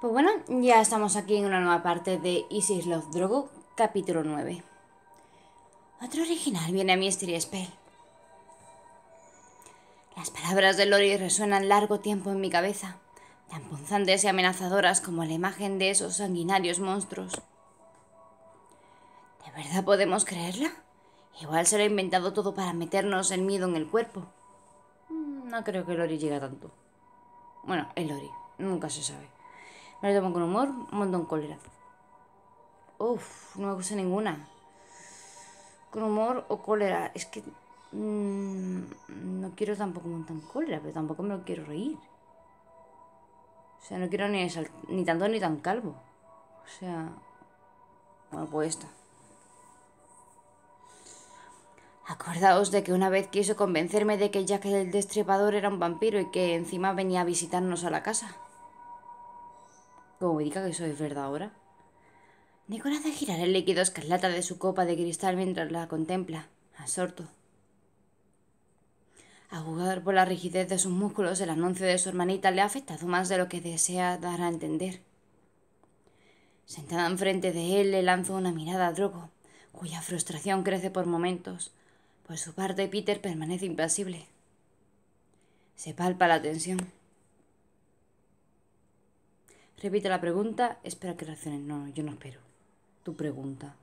Pues bueno, ya estamos aquí en una nueva parte de Isis Love Drogo, capítulo 9. Otro original viene a Mystery Spell. Las palabras de Lori resuenan largo tiempo en mi cabeza, tan punzantes y amenazadoras como la imagen de esos sanguinarios monstruos. ¿De verdad podemos creerla? Igual se lo ha inventado todo para meternos el miedo en el cuerpo. Mm, no creo que Lori llegue tanto. Bueno, el Lori, nunca se sabe. Me lo tomo con humor, un montón cólera. Uf, no me gusta ninguna. Con humor o cólera. Es que mm, no quiero tampoco un montón cólera, pero tampoco me lo quiero reír. O sea, no quiero ni, ni tanto ni tan calvo. O sea... Bueno, pues esto Acordaos de que una vez quiso convencerme de que Jack el Destripador era un vampiro y que encima venía a visitarnos a la casa como me diga que eso es verdad ahora. Nicolás hace girar el líquido escarlata de su copa de cristal mientras la contempla, absorto. A jugar por la rigidez de sus músculos, el anuncio de su hermanita le ha afectado más de lo que desea dar a entender. Sentada enfrente de él, le lanza una mirada a Drogo, cuya frustración crece por momentos. Por su parte, Peter permanece impasible. Se palpa la tensión. Repite la pregunta, espera que reaccionen. No, yo no espero. Tu pregunta.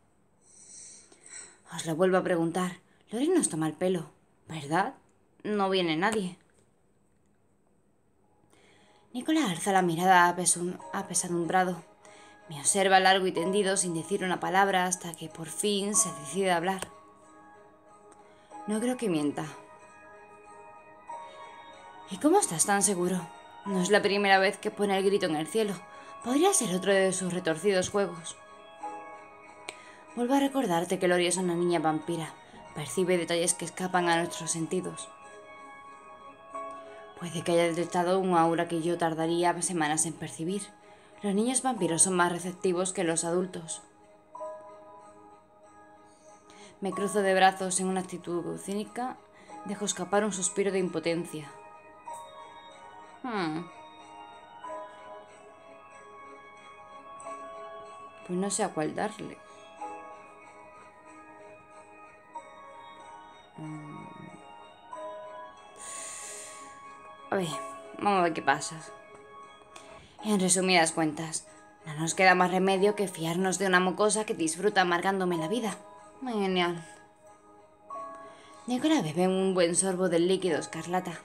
Os la vuelvo a preguntar. Lorena nos toma el pelo, ¿verdad? No viene nadie. Nicolás alza la mirada apesadumbrado. Me observa largo y tendido sin decir una palabra hasta que por fin se decide a hablar. No creo que mienta. ¿Y cómo estás tan seguro? No es la primera vez que pone el grito en el cielo. Podría ser otro de sus retorcidos juegos. Vuelvo a recordarte que Lori es una niña vampira. Percibe detalles que escapan a nuestros sentidos. Puede que haya detectado un aura que yo tardaría semanas en percibir. Los niños vampiros son más receptivos que los adultos. Me cruzo de brazos en una actitud cínica, dejo escapar un suspiro de impotencia. Hmm. Pues no sé a cuál darle. A ver, vamos a ver qué pasa. En resumidas cuentas, no nos queda más remedio que fiarnos de una mocosa que disfruta amargándome la vida. Muy genial. la bebe un buen sorbo del líquido escarlata.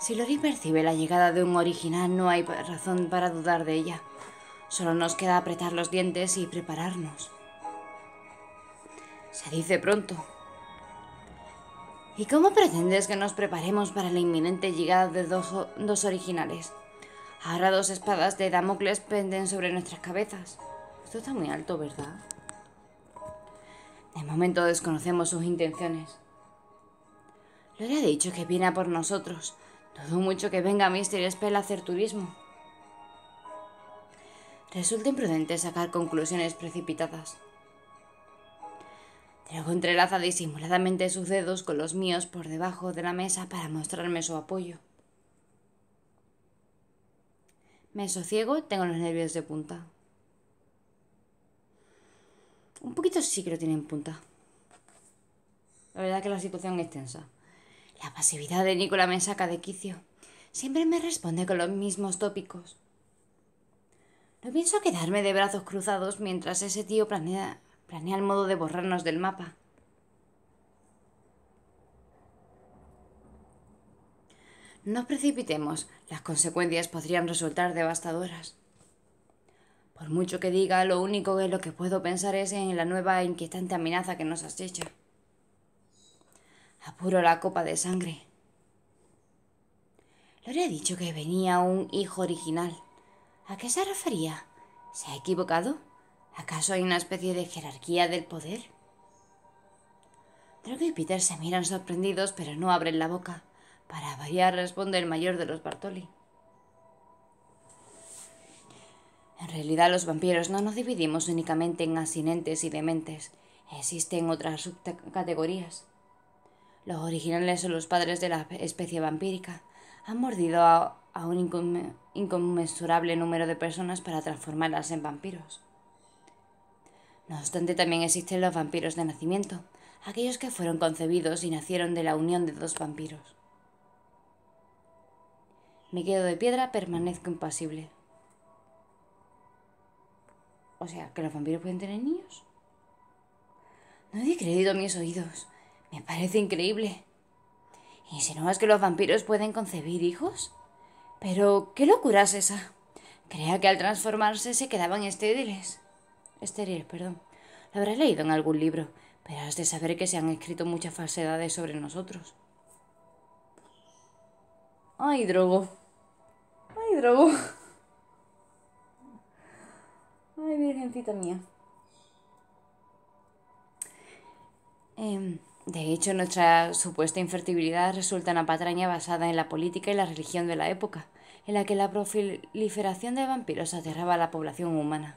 Si Lori percibe la llegada de un original, no hay razón para dudar de ella. Solo nos queda apretar los dientes y prepararnos. Se dice pronto. ¿Y cómo pretendes que nos preparemos para la inminente llegada de dos, originales? Ahora dos espadas de Damocles penden sobre nuestras cabezas. Esto está muy alto, ¿verdad? De momento desconocemos sus intenciones. Lori ha dicho que viene a por nosotros. Dudo mucho que venga Mister Spell a hacer turismo. Resulta imprudente sacar conclusiones precipitadas. Luego entrelaza disimuladamente sus dedos con los míos por debajo de la mesa para mostrarme su apoyo. Me sosiego, tengo los nervios de punta. Un poquito sí que lo tienen punta. La verdad es que la situación es tensa. La pasividad de Nicola me saca de quicio. Siempre me responde con los mismos tópicos. No pienso quedarme de brazos cruzados mientras ese tío planea, planea el modo de borrarnos del mapa. No nos precipitemos, las consecuencias podrían resultar devastadoras. Por mucho que diga, lo único en lo que puedo pensar es en la nueva e inquietante amenaza que nos hecho apuro la copa de sangre. Le ha dicho que venía un hijo original. ¿A qué se refería? ¿Se ha equivocado? ¿Acaso hay una especie de jerarquía del poder? Drogo y Peter se miran sorprendidos, pero no abren la boca. Para variar, responde el mayor de los Bartoli. En realidad, los vampiros no nos dividimos únicamente en asinentes y dementes. Existen otras subcategorías. Los originales son los padres de la especie vampírica. Han mordido a, un inconmensurable número de personas para transformarlas en vampiros. No obstante, también existen los vampiros de nacimiento, aquellos que fueron concebidos y nacieron de la unión de dos vampiros. Me quedo de piedra, permanezco impasible. O sea, que los vampiros pueden tener niños. No he creído mis oídos. Me parece increíble. ¿Y si no más que los vampiros pueden concebir hijos? Pero, ¿qué locura es esa? Crea que al transformarse se quedaban estériles. Estériles, perdón. Lo habrás leído en algún libro, pero has de saber que se han escrito muchas falsedades sobre nosotros. Ay, drogo. Ay, drogo. Ay, virgencita mía. Em, de hecho, nuestra supuesta infertilidad resulta una patraña basada en la política y la religión de la época, en la que la proliferación de vampiros aterraba a la población humana.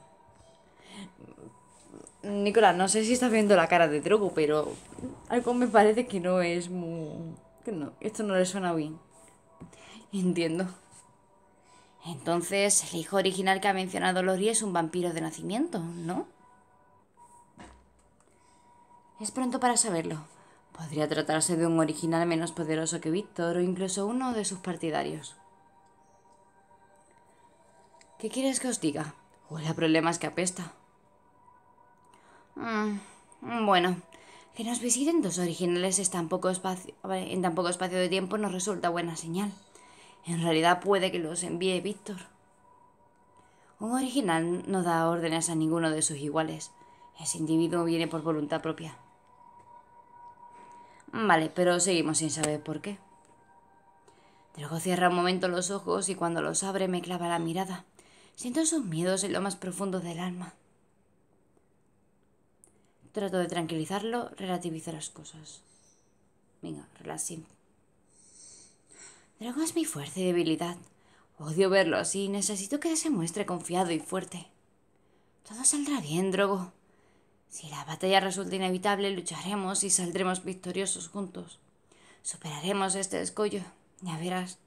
Nicolás, no sé si estás viendo la cara de Drogo, pero algo me parece que no es muy... Que no, esto no le suena bien. Entiendo. Entonces, el hijo original que ha mencionado Lori es un vampiro de nacimiento, ¿no? Es pronto para saberlo, Podría tratarse de un original menos poderoso que Víctor o incluso uno de sus partidarios. ¿Qué quieres que os diga? Huele a problemas que apesta. Mm, bueno, que nos visiten dos originales tan poco en tan poco espacio de tiempo nos resulta buena señal. En realidad puede que los envíe Víctor. Un original no da órdenes a ninguno de sus iguales. Ese individuo viene por voluntad propia. Mm, vale, pero seguimos sin saber por qué. Drogo cierra un momento los ojos y cuando los abre me clava la mirada. Siento sus miedos en lo más profundo del alma. Trato de tranquilizarlo, relativizar las cosas. Venga, relaxing. Drogo es mi fuerza y debilidad. Odio verlo así, necesito que se muestre confiado y fuerte. Todo saldrá bien, Drogo. Si la batalla resulta inevitable, lucharemos y saldremos victoriosos juntos. Superaremos este escollo. Ya verás.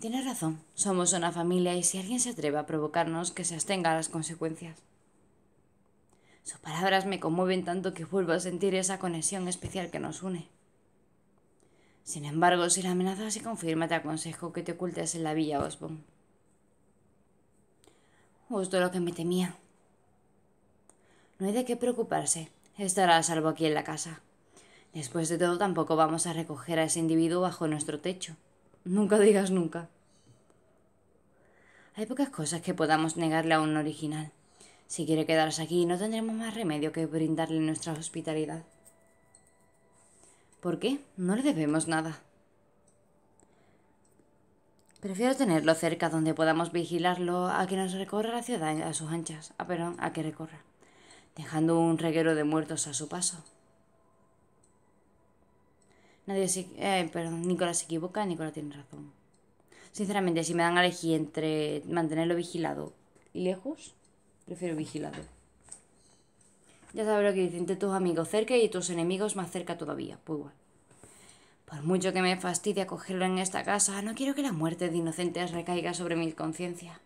Tienes razón. Somos una familia y si alguien se atreve a provocarnos, que se abstenga a las consecuencias. Sus palabras me conmueven tanto que vuelvo a sentir esa conexión especial que nos une. Sin embargo, si la amenaza se confirma, te aconsejo que te ocultes en la villa Osborne. Justo lo que me temía. No hay de qué preocuparse. Estará a salvo aquí en la casa. Después de todo, tampoco vamos a recoger a ese individuo bajo nuestro techo. Nunca digas nunca. Hay pocas cosas que podamos negarle a un original. Si quiere quedarse aquí, no tendremos más remedio que brindarle nuestra hospitalidad. ¿Por qué? No le debemos nada. Prefiero tenerlo cerca donde podamos vigilarlo a que nos recorra la ciudad a sus anchas. Ah, perdón, a que recorra dejando un reguero de muertos a su paso. Nadie se... Eh, perdón, Nicolás se equivoca, Nicolás tiene razón. Sinceramente, si me dan a elegir entre mantenerlo vigilado y lejos, prefiero vigilado. Ya sabes lo que dicen, tus amigos cerca y tus enemigos más cerca todavía, pues igual. Por mucho que me fastidie cogerlo en esta casa, no quiero que la muerte de inocentes recaiga sobre mi conciencia.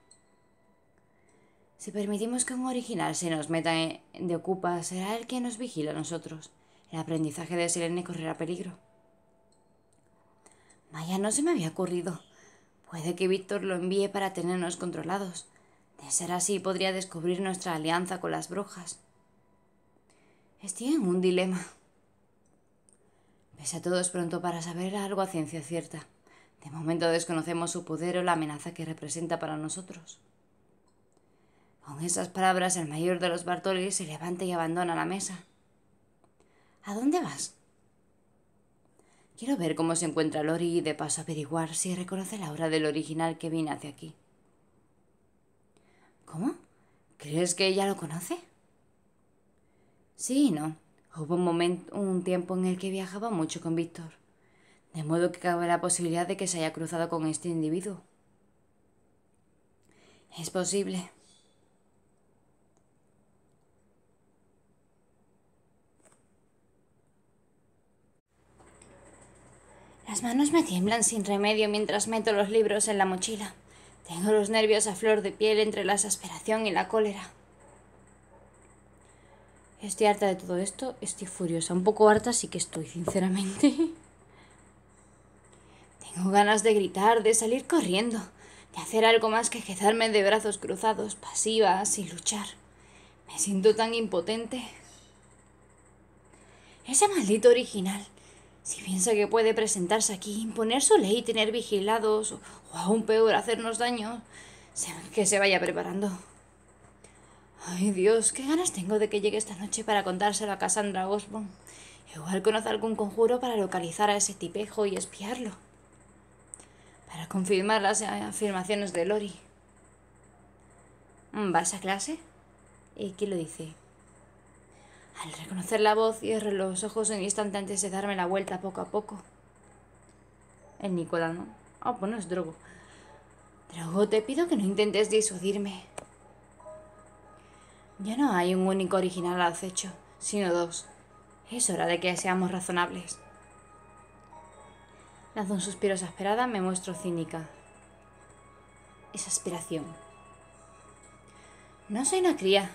Si permitimos que un original se nos meta de ocupa, será el que nos vigila a nosotros. El aprendizaje de Selene correrá peligro. Maya, no se me había ocurrido. Puede que Víctor lo envíe para tenernos controlados. De ser así, podría descubrir nuestra alianza con las brujas. Estoy en un dilema. Pese a todo, es pronto para saber algo a ciencia cierta. De momento desconocemos su poder o la amenaza que representa para nosotros. Con esas palabras, el mayor de los Bartoli se levanta y abandona la mesa. ¿A dónde vas? Quiero ver cómo se encuentra Lori y de paso averiguar si reconoce la hora del original que vine hacia aquí. ¿Cómo? ¿Crees que ella lo conoce? Sí y no. Hubo un momento, un tiempo en el que viajaba mucho con Víctor. De modo que cabe la posibilidad de que se haya cruzado con este individuo. Es posible. Las manos me tiemblan sin remedio mientras meto los libros en la mochila. Tengo los nervios a flor de piel entre la exasperación y la cólera. Estoy harta de todo esto, estoy furiosa, un poco harta sí que estoy, sinceramente. Tengo ganas de gritar, de salir corriendo, de hacer algo más que quedarme de brazos cruzados, pasiva, sin luchar. Me siento tan impotente. Ese maldito original, si piensa que puede presentarse aquí, imponer su ley, tener vigilados, o, aún peor, hacernos daño, que se vaya preparando. Ay Dios, qué ganas tengo de que llegue esta noche para contárselo a Cassandra Osborne. Igual conoce algún conjuro para localizar a ese tipejo y espiarlo. Para confirmar las eh, afirmaciones de Lori. ¿Vas a clase? ¿Y quién lo dice? Al reconocer la voz, cierro los ojos un instante antes de darme la vuelta poco a poco. El Nicolás, ¿no? Ah, oh, pues no es Drogo. Drogo, te pido que no intentes disuadirme. Ya no hay un único original al acecho, sino dos. Es hora de que seamos razonables. Lanzo un suspiro exasperada, me muestro cínica. Es aspiración. No soy una cría,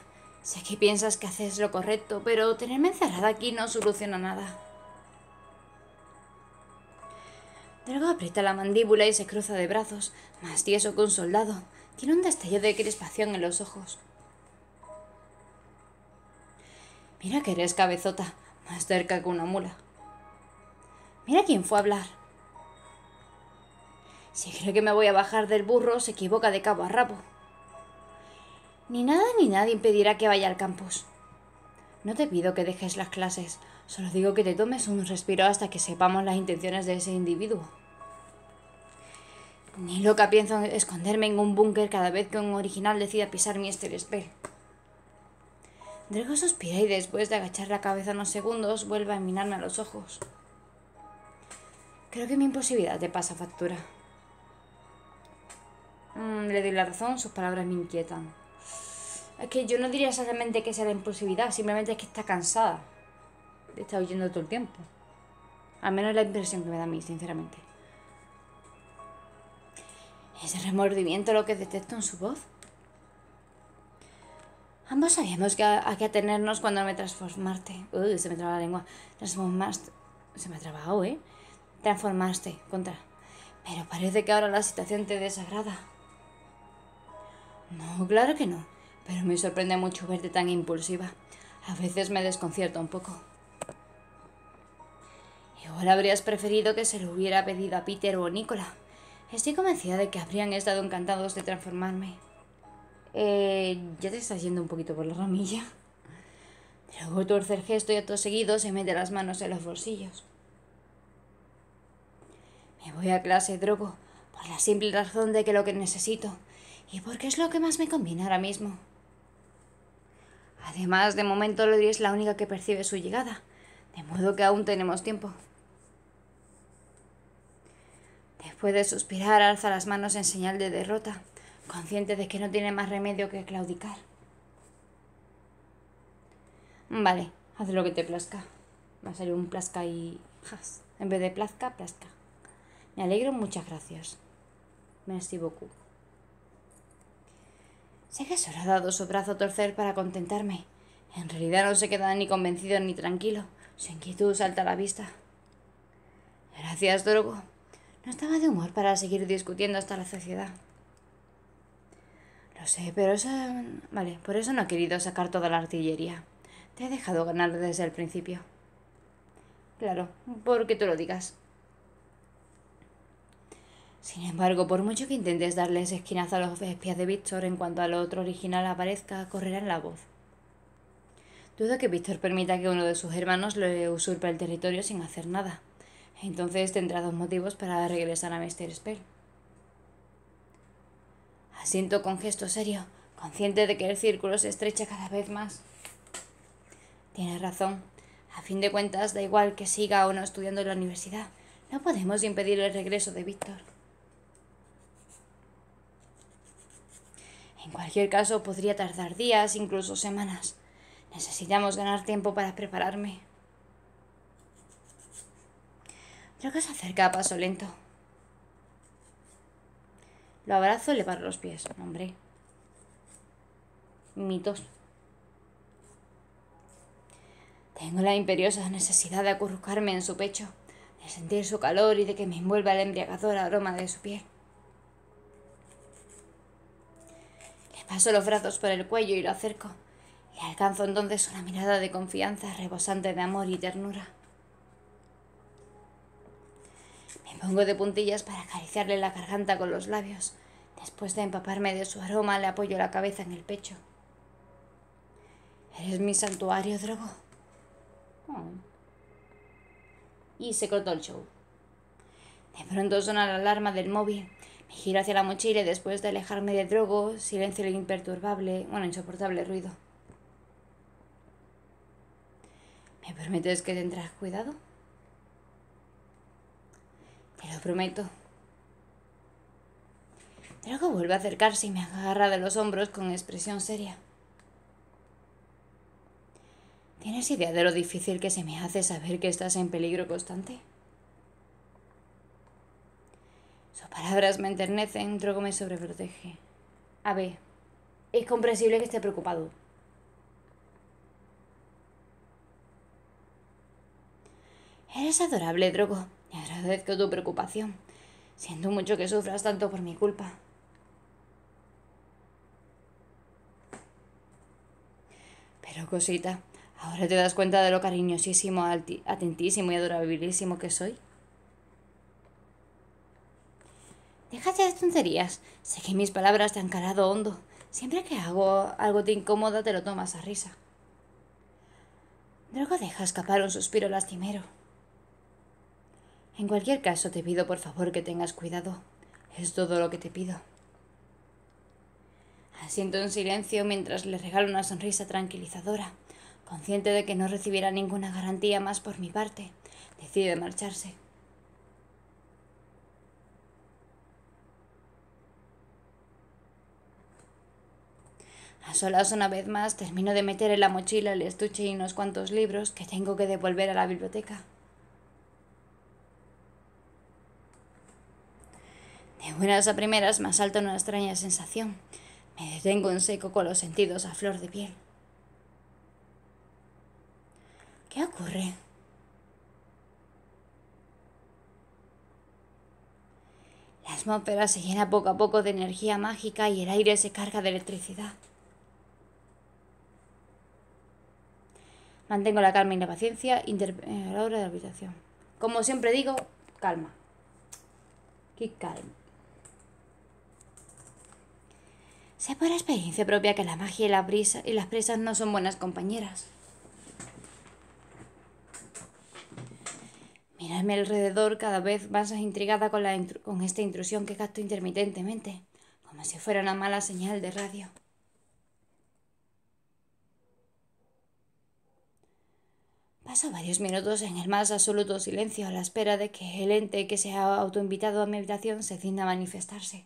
Sé que piensas que haces lo correcto, pero tenerme encerrada aquí no soluciona nada. Drago aprieta la mandíbula y se cruza de brazos, más tieso que un soldado. Tiene un destello de crispación en los ojos. Mira que eres cabezota, más cerca que una mula. Mira quién fue a hablar. Si cree que me voy a bajar del burro, se equivoca de cabo a rabo. Ni nada ni nadie impedirá que vaya al campus. No te pido que dejes las clases, solo digo que te tomes un respiro hasta que sepamos las intenciones de ese individuo. Ni loca pienso esconderme en un búnker cada vez que un original decida pisar mi Esther Spell. suspira y después de agachar la cabeza unos segundos vuelve a mirarme a los ojos. Creo que mi imposibilidad te pasa factura. Mm, le doy la razón, sus palabras me inquietan. Es que yo no diría exactamente que sea la impulsividad, simplemente es que está cansada Está huyendo todo el tiempo. Al menos es la impresión que me da a mí, sinceramente. ¿Es el remordimiento lo que detecto en su voz? Ambos sabíamos que Hay que atenernos cuando me transformaste. Uy, se me traba la lengua. Transformaste. Se me ha trabado, ¿eh? Transformaste. Contra. Pero parece que ahora la situación te desagrada. No, claro que no pero me sorprende mucho verte tan impulsiva. A veces me desconcierta un poco. Igual habrías preferido que se lo hubiera pedido a Peter o a Nicola. Estoy convencida de que habrían estado encantados de transformarme. Eh, ya te estás yendo un poquito por la ramilla. Luego tuerce tercer gesto y todos seguido se mete las manos en los bolsillos. Me voy a clase, Drogo, por la simple razón de que lo que necesito y porque es lo que más me conviene ahora mismo. Además, de momento Lori es la única que percibe su llegada, de modo que aún tenemos tiempo. Después de suspirar, alza las manos en señal de derrota, consciente de que no tiene más remedio que claudicar. Vale, haz lo que te plazca. Va a salir un plazca y... En vez de plazca, plazca. Me alegro, muchas gracias. Merci beaucoup. Sé que solo ha dado su brazo a torcer para contentarme. En realidad no se queda ni convencido ni tranquilo. Su inquietud salta a la vista. Gracias, Drogo. No estaba de humor para seguir discutiendo hasta la sociedad. Lo sé, pero eso... Vale, por eso no he querido sacar toda la artillería. Te he dejado ganar desde el principio. Claro, porque tú lo digas. Sin embargo, por mucho que intentes darles esquinazo a los espías de Víctor, en cuanto al otro original aparezca, correrán la voz. Dudo que Víctor permita que uno de sus hermanos le usurpe el territorio sin hacer nada. Entonces tendrá dos motivos para regresar a Mr. Spell. Asiento con gesto serio, consciente de que el círculo se estrecha cada vez más. Tienes razón. A fin de cuentas, da igual que siga o no estudiando en la universidad. No podemos impedir el regreso de Víctor. En cualquier caso, podría tardar días, incluso semanas. Necesitamos ganar tiempo para prepararme. que se acerca a paso lento. Lo abrazo y le paro los pies. Hombre. Mitos. Tengo la imperiosa necesidad de acurrucarme en su pecho, de sentir su calor y de que me envuelva el embriagador aroma de su piel. Paso los brazos por el cuello y lo acerco. y alcanzo entonces una mirada de confianza rebosante de amor y ternura. Me pongo de puntillas para acariciarle la garganta con los labios. Después de empaparme de su aroma, le apoyo la cabeza en el pecho. Eres mi santuario, Drogo. Oh. Y se cortó el show. De pronto suena la alarma del móvil. Giro hacia la mochila y después de alejarme de Drogo, silencio imperturbable, bueno, insoportable ruido. ¿Me prometes que tendrás cuidado? Te lo prometo. Drogo vuelve a acercarse y me agarra de los hombros con expresión seria. ¿Tienes idea de lo difícil que se me hace saber que estás en peligro constante? palabras me enternecen, Drogo me sobreprotege. A ver, es comprensible que esté preocupado. Eres adorable, Drogo. Y agradezco tu preocupación. Siento mucho que sufras tanto por mi culpa. Pero cosita, ahora te das cuenta de lo cariñosísimo, atentísimo y adorabilísimo que soy. Deja ya de tonterías. Sé que mis palabras te han calado hondo. Siempre que hago algo te incómoda te lo tomas a risa. Luego deja escapar un suspiro lastimero. En cualquier caso, te pido por favor que tengas cuidado. Es todo lo que te pido. Asiento en silencio mientras le regalo una sonrisa tranquilizadora. Consciente de que no recibirá ninguna garantía más por mi parte, decide marcharse. A solas una vez más termino de meter en la mochila el estuche y unos cuantos libros que tengo que devolver a la biblioteca. De buenas a primeras me asalta una extraña sensación. Me detengo en seco con los sentidos a flor de piel. ¿Qué ocurre? La atmósfera se llena poco a poco de energía mágica y el aire se carga de electricidad. Mantengo la calma y la paciencia a eh, la hora de la habitación. Como siempre digo, calma. Qué calma. Sé por experiencia propia que la magia y, la brisa, y las presas no son buenas compañeras. Mirarme alrededor cada vez más intrigada con, con esta intrusión que gasto intermitentemente, como si fuera una mala señal de radio. Paso varios minutos en el más absoluto silencio a la espera de que el ente que se ha autoinvitado a mi habitación se cinda a manifestarse.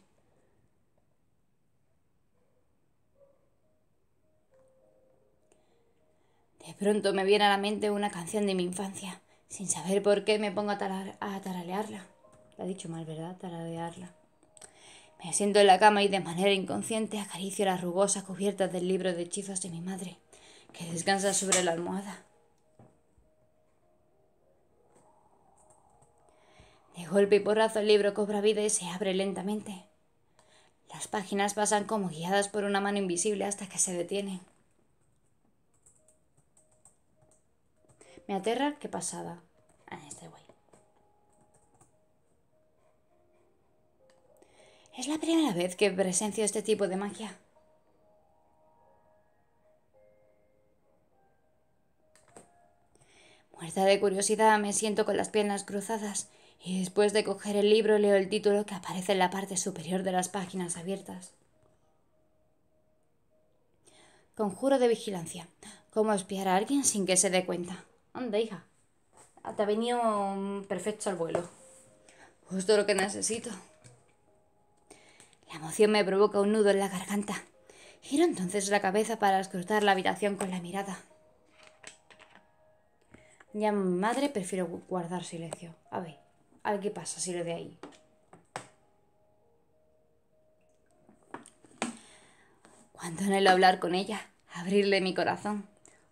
De pronto me viene a la mente una canción de mi infancia. Sin saber por qué me pongo a, tarar, taralearla. dicho mal, ¿verdad? Taralearla. Me siento en la cama y de manera inconsciente acaricio la rugosa cubierta del libro de hechizos de mi madre, que descansa sobre la almohada. De golpe y porrazo el libro cobra vida y se abre lentamente. Las páginas pasan como guiadas por una mano invisible hasta que se detienen. Me aterra que pasada. Ah, este güey. Es la primera vez que presencio este tipo de magia. Muerta de curiosidad, me siento con las piernas cruzadas y después de coger el libro leo el título que aparece en la parte superior de las páginas abiertas. Conjuro de vigilancia. ¿Cómo espiar a alguien sin que se dé cuenta? Anda, hija. Hasta ha venido mm, perfecto al vuelo. Justo lo que necesito. La emoción me provoca un nudo en la garganta. Giro entonces la cabeza para escrutar la habitación con la mirada. Ya madre prefiero guardar silencio. A ver. A ver qué pasa si lo de ahí. Cuánto anhelo hablar con ella, abrirle mi corazón.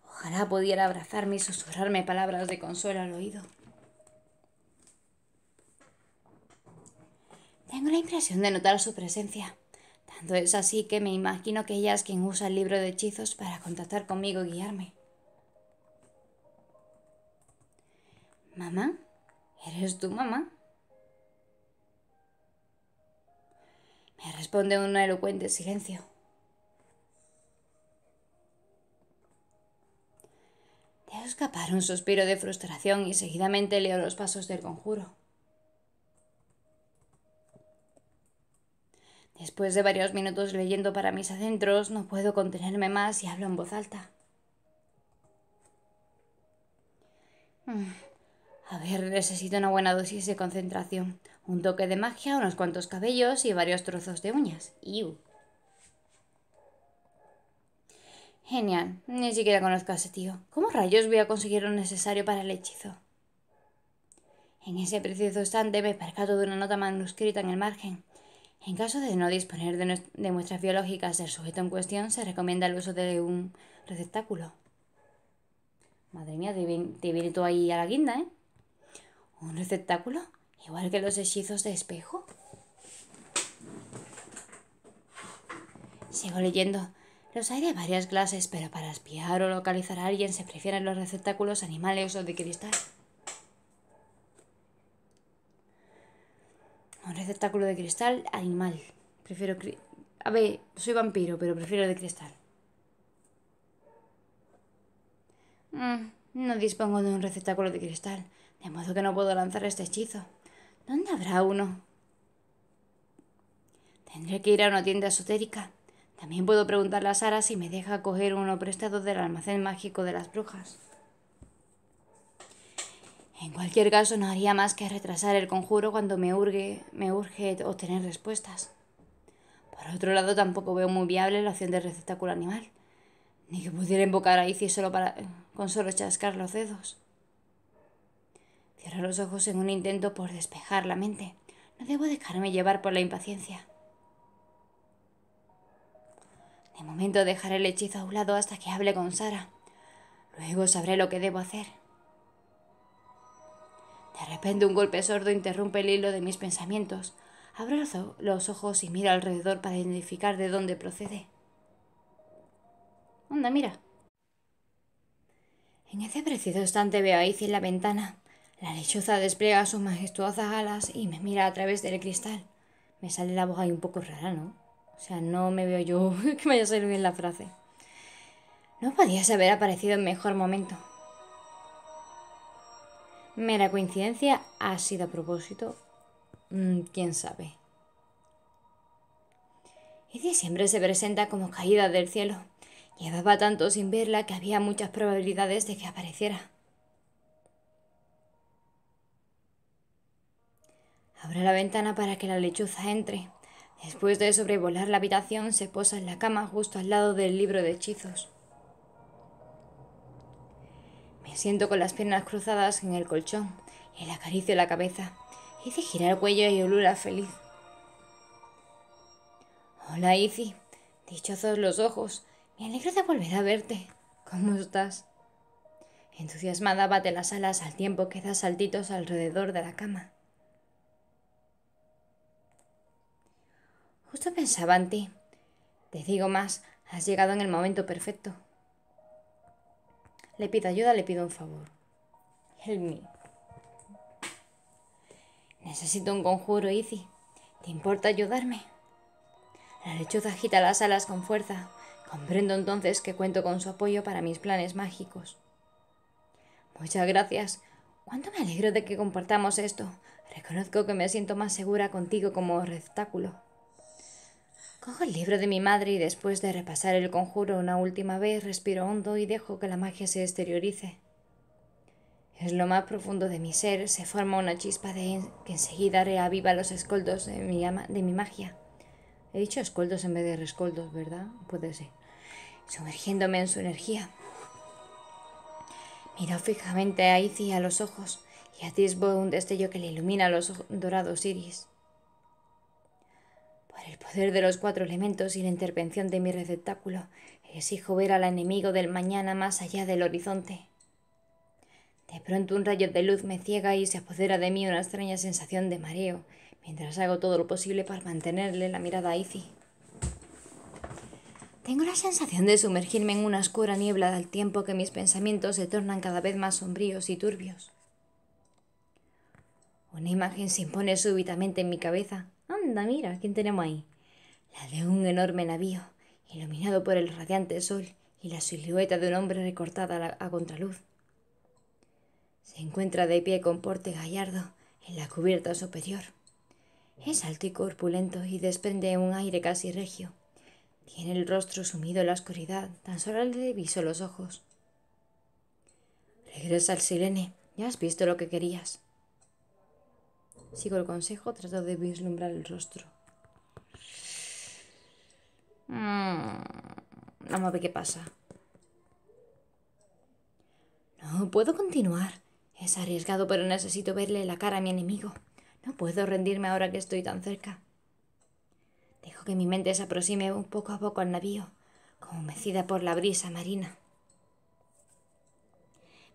Ojalá pudiera abrazarme y susurrarme palabras de consuelo al oído. Tengo la impresión de notar su presencia. Tanto es así que me imagino que ella es quien usa el libro de hechizos para contactar conmigo y guiarme. Mamá, ¿Eres tu mamá? Me responde un elocuente silencio. Dejo escapar un suspiro de frustración y seguidamente leo los pasos del conjuro. Después de varios minutos leyendo para mis adentros, no puedo contenerme más y hablo en voz alta. Mm. A ver, necesito una buena dosis de concentración, un toque de magia, unos cuantos cabellos y varios trozos de uñas. ¡Iu! Genial, ni siquiera conozco a ese tío. ¿Cómo rayos voy a conseguir lo necesario para el hechizo? En ese preciso instante me percato de una nota manuscrita en el margen. En caso de no disponer de, muestras biológicas del sujeto en cuestión, se recomienda el uso de un receptáculo. Madre mía, te viene, tú ahí a la guinda, ¿eh? ¿Un receptáculo? ¿Igual que los hechizos de espejo? Sigo leyendo. Los hay de varias clases, pero para espiar o localizar a alguien se prefieren los receptáculos animales o de cristal. Un receptáculo de cristal animal. Prefiero... a ver, soy vampiro, pero prefiero de cristal. Mm, no dispongo de un receptáculo de cristal. De modo que no puedo lanzar este hechizo. ¿Dónde habrá uno? Tendré que ir a una tienda esotérica. También puedo preguntarle a Sara si me deja coger uno prestado del almacén mágico de las brujas. En cualquier caso, no haría más que retrasar el conjuro cuando me urge, me urge obtener respuestas. Por otro lado, tampoco veo muy viable la opción del receptáculo animal, ni que pudiera invocar a Izzy solo para, con solo chascar los dedos. Cierro los ojos en un intento por despejar la mente. No debo dejarme llevar por la impaciencia. De momento dejaré el hechizo a un lado hasta que hable con Sara. Luego sabré lo que debo hacer. De repente un golpe sordo interrumpe el hilo de mis pensamientos. Abrazo los ojos y miro alrededor para identificar de dónde procede. Anda, mira. En ese preciso instante veo ahí Izzy en la ventana. La lechuza despliega sus majestuosas alas y me mira a través del cristal. Me sale la voz ahí un poco rara, ¿no? O sea, no me veo yo que me haya salido bien la frase. No podías haber aparecido en mejor momento. Mera coincidencia, ha sido a propósito. Mm, ¿Quién sabe? Y diciembre se presenta como caída del cielo. Llevaba tanto sin verla que había muchas probabilidades de que apareciera. Abre la ventana para que la lechuza entre. Después de sobrevolar la habitación, se posa en la cama justo al lado del libro de hechizos. Me siento con las piernas cruzadas en el colchón y le acaricio la cabeza. Hice girar el cuello y olula feliz. Hola, Izzy. Dichosos los ojos. Me alegro de volver a verte. ¿Cómo estás? Entusiasmada bate las alas al tiempo que da saltitos alrededor de la cama. Justo pensaba en ti. Te digo más, has llegado en el momento perfecto. Le pido ayuda, le pido un favor. Help me. Necesito un conjuro, Izzy. ¿Te importa ayudarme? La lechuza agita las alas con fuerza. Comprendo entonces que cuento con su apoyo para mis planes mágicos. Muchas gracias. Cuánto me alegro de que compartamos esto. Reconozco que me siento más segura contigo como receptáculo. Oh, el libro de mi madre y después de repasar el conjuro una última vez respiro hondo y dejo que la magia se exteriorice. Es lo más profundo de mi ser, se forma una chispa de que enseguida reaviva los escoldos de mi, de mi magia. He dicho escoldos en vez de rescoldos, ¿verdad? Puede ser. Sumergiéndome en su energía. Miro fijamente a Izzy a los ojos y atisbo un destello que le ilumina los dorados iris. Por el poder de los cuatro elementos y la intervención de mi receptáculo, exijo ver al enemigo del mañana más allá del horizonte. De pronto un rayo de luz me ciega y se apodera de mí una extraña sensación de mareo, mientras hago todo lo posible para mantenerle la mirada a Izzy. Tengo la sensación de sumergirme en una oscura niebla al tiempo que mis pensamientos se tornan cada vez más sombríos y turbios. Una imagen se impone súbitamente en mi cabeza, mira, ¿quién tenemos ahí? La de un enorme navío, iluminado por el radiante sol y la silueta de un hombre recortada a contraluz. Se encuentra de pie con porte gallardo en la cubierta superior. Es alto y corpulento y desprende un aire casi regio. Tiene el rostro sumido en la oscuridad, tan solo le viso los ojos. Regresa al sirene ya has visto lo que querías. Sigo el consejo, trato de vislumbrar el rostro. No mm, vamos a ver qué pasa. No puedo continuar. Es arriesgado, pero necesito verle la cara a mi enemigo. No puedo rendirme ahora que estoy tan cerca. Dejo que mi mente se aproxime un poco a poco al navío, como mecida por la brisa marina.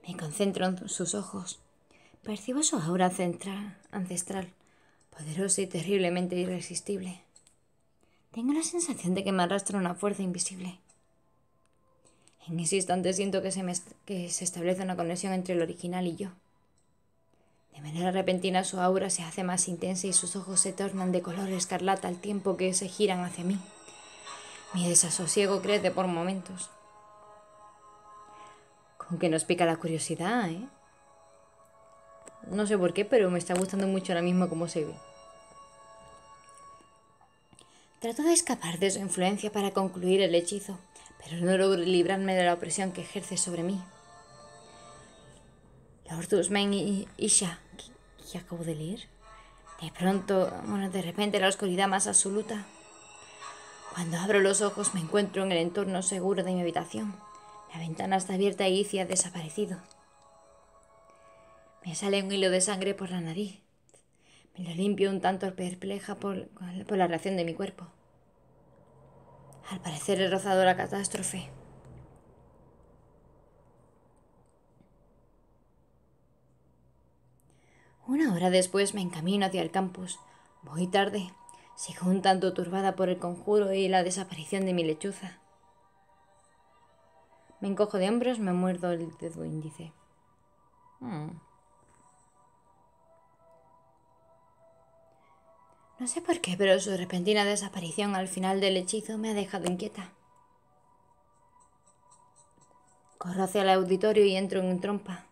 Me concentro en sus ojos, Percibo su aura central, ancestral, poderosa y terriblemente irresistible. Tengo la sensación de que me arrastra una fuerza invisible. En ese instante siento que se, me que se establece una conexión entre el original y yo. De manera repentina su aura se hace más intensa y sus ojos se tornan de color escarlata al tiempo que se giran hacia mí. Mi desasosiego crece por momentos. Con que nos pica la curiosidad, ¿eh? No sé por qué, pero me está gustando mucho ahora mismo cómo se ve. Trato de escapar de su influencia para concluir el hechizo, pero no logro librarme de la opresión que ejerce sobre mí. Lord Usman y Isha, ¿qué, acabo de leer? De pronto, bueno, de repente la oscuridad más absoluta. Cuando abro los ojos me encuentro en el entorno seguro de mi habitación. La ventana está abierta y Isha ha desaparecido. Me sale un hilo de sangre por la nariz. Me lo limpio un tanto perpleja por, por la reacción de mi cuerpo. Al parecer he rozado la catástrofe. Una hora después me encamino hacia el campus. Voy tarde. Sigo un tanto turbada por el conjuro y la desaparición de mi lechuza. Me encojo de hombros, me muerdo el dedo índice. Hmm. No sé por qué, pero su repentina desaparición al final del hechizo me ha dejado inquieta. Corro hacia el auditorio y entro en un trompa.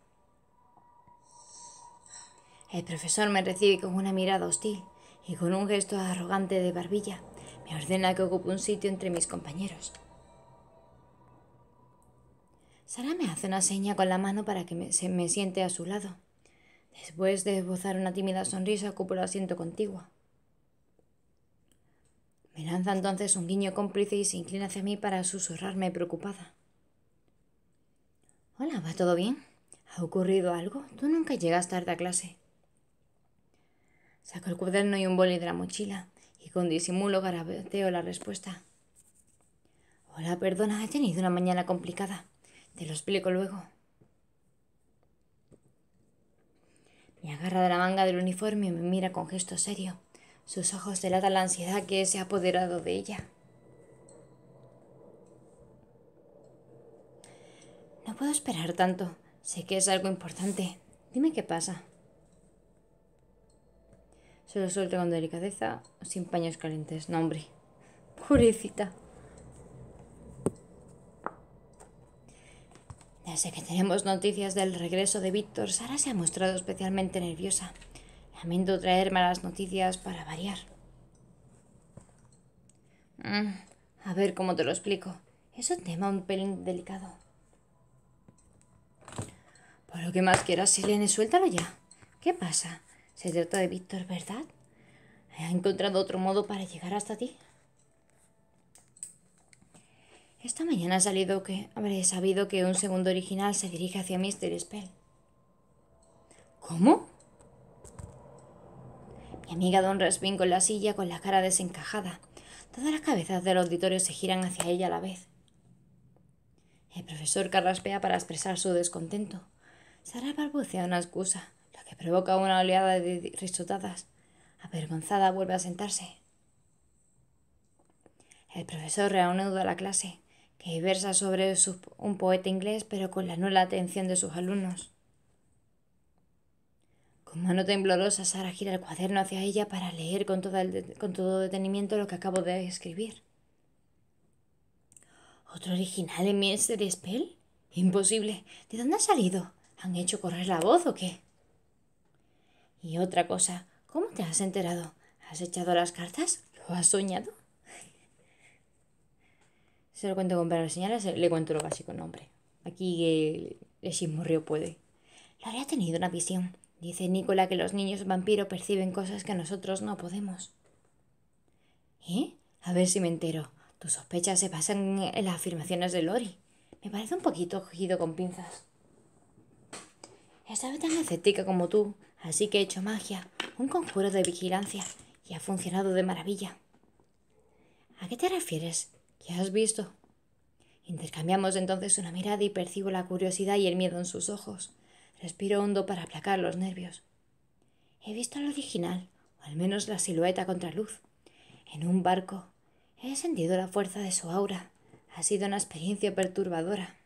El profesor me recibe con una mirada hostil y con un gesto arrogante de barbilla me ordena que ocupe un sitio entre mis compañeros. Sara me hace una seña con la mano para que me, se me siente a su lado. Después de esbozar una tímida sonrisa, ocupo el asiento contigua. Me lanza entonces un guiño cómplice y se inclina hacia mí para susurrarme preocupada. Hola, ¿va todo bien? ¿Ha ocurrido algo? Tú nunca llegas tarde a clase. Saco el cuaderno y un boli de la mochila y con disimulo garabateo la respuesta. Hola, perdona, he tenido una mañana complicada. Te lo explico luego. Me agarra de la manga del uniforme y me mira con gesto serio. Sus ojos delatan la ansiedad que se ha apoderado de ella. No puedo esperar tanto. Sé que es algo importante. Dime qué pasa. Se lo suelto con delicadeza, sin paños calientes. No, hombre. Ya sé que tenemos noticias del regreso de Víctor, Sara se ha mostrado especialmente nerviosa. Lamento traer malas noticias para variar. Mm, a ver cómo te lo explico. Es un tema un pelín delicado. Por lo que más quieras, Silene, suéltalo ya. ¿Qué pasa? Se trata de Víctor, ¿verdad? ¿Ha encontrado otro modo para llegar hasta ti? Esta mañana ha salido que habré sabido que un segundo original se dirige hacia Mister Spell. ¿Cómo? amiga don un respingo la silla con la cara desencajada. Todas las cabezas del auditorio se giran hacia ella a la vez. El profesor carraspea para expresar su descontento. Sara balbucea una excusa, lo que provoca una oleada de risotadas. Avergonzada vuelve a sentarse. El profesor reanuda la clase, que versa sobre un poeta inglés pero con la nula atención de sus alumnos. Con mano temblorosa, Sara gira el cuaderno hacia ella para leer con, todo, detenimiento lo que acabo de escribir. ¿Otro original en mi de Spell? Imposible. ¿De dónde ha salido? ¿Han hecho correr la voz o qué? Y otra cosa, ¿cómo te has enterado? ¿Has echado las cartas? ¿Lo has soñado? Se lo cuento con palabras señales, le cuento lo básico, nombre Aquí el, el puede. Lo habría tenido una visión. Dice Nicola que los niños vampiro perciben cosas que nosotros no podemos. ¿Eh? A ver si me entero. Tus sospechas se basan en las afirmaciones de Lori. Me parece un poquito cogido con pinzas. Estaba tan escéptica como tú, así que he hecho magia, un conjuro de vigilancia, y ha funcionado de maravilla. ¿A qué te refieres? ¿Qué has visto? Intercambiamos entonces una mirada y percibo la curiosidad y el miedo en sus ojos. Respiro hondo para aplacar los nervios. He visto lo original, o al menos la silueta contra luz, en un barco. He sentido la fuerza de su aura. Ha sido una experiencia perturbadora.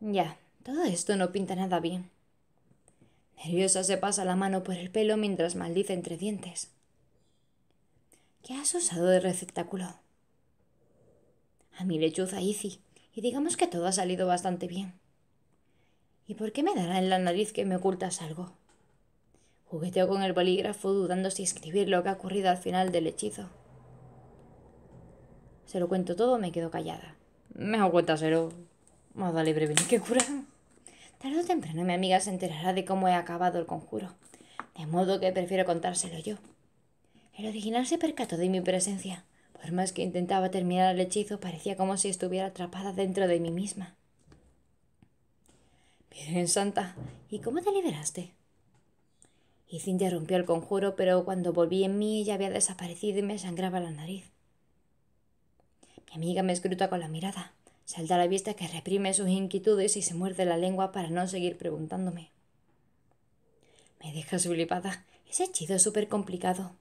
Ya, todo esto no pinta nada bien. Nerviosa se pasa la mano por el pelo mientras maldice entre dientes. ¿Qué has usado de receptáculo? A mi lechuza Izzy, y digamos que todo ha salido bastante bien. ¿Y por qué me dará en la nariz que me ocultas algo? Jugueteo con el bolígrafo dudando si escribir lo que ha ocurrido al final del hechizo. Se lo cuento todo, me quedo callada. Mejor cuéntaselo. Más vale ni que cura. Tarde o temprano mi amiga se enterará de cómo he acabado el conjuro. De modo que prefiero contárselo yo. El original se percató de mi presencia. Por más que intentaba terminar el hechizo, parecía como si estuviera atrapada dentro de mí misma. Santa, ¿y cómo te liberaste? Hice interrumpió el conjuro, pero cuando volví en mí ella había desaparecido y me sangraba la nariz. Mi amiga me escruta con la mirada. Salta a la vista que reprime sus inquietudes y se muerde la lengua para no seguir preguntándome. Me deja lipada. Ese hechizo es súper complicado.